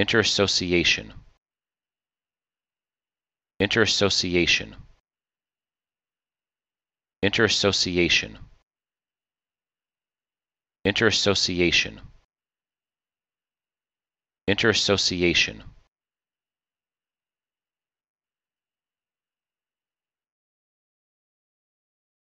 Interassociation Interassociation Interassociation Interassociation Interassociation